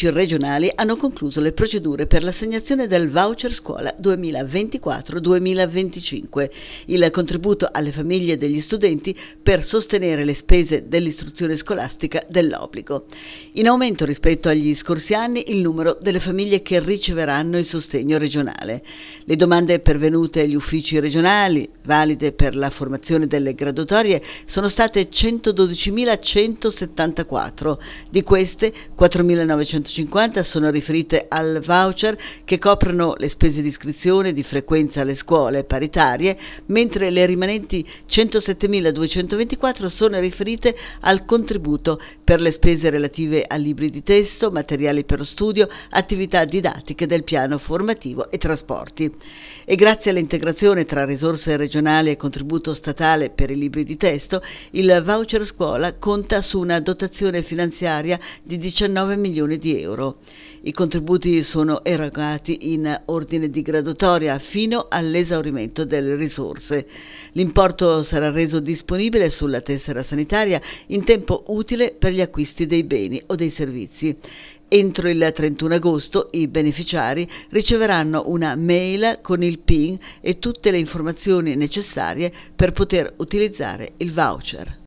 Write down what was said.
uffici regionali hanno concluso le procedure per l'assegnazione del voucher scuola 2024-2025, il contributo alle famiglie degli studenti per sostenere le spese dell'istruzione scolastica dell'obbligo. In aumento rispetto agli scorsi anni il numero delle famiglie che riceveranno il sostegno regionale. Le domande pervenute agli uffici regionali, valide per la formazione delle graduatorie, sono state 112.174, di queste 4.900 150 sono riferite al voucher che coprono le spese di iscrizione di frequenza alle scuole paritarie, mentre le rimanenti 107.224 sono riferite al contributo per le spese relative a libri di testo, materiali per lo studio, attività didattiche del piano formativo e trasporti. E grazie all'integrazione tra risorse regionali e contributo statale per i libri di testo, il voucher scuola conta su una dotazione finanziaria di 19 milioni di euro euro. I contributi sono erogati in ordine di graduatoria fino all'esaurimento delle risorse. L'importo sarà reso disponibile sulla tessera sanitaria in tempo utile per gli acquisti dei beni o dei servizi. Entro il 31 agosto i beneficiari riceveranno una mail con il PIN e tutte le informazioni necessarie per poter utilizzare il voucher.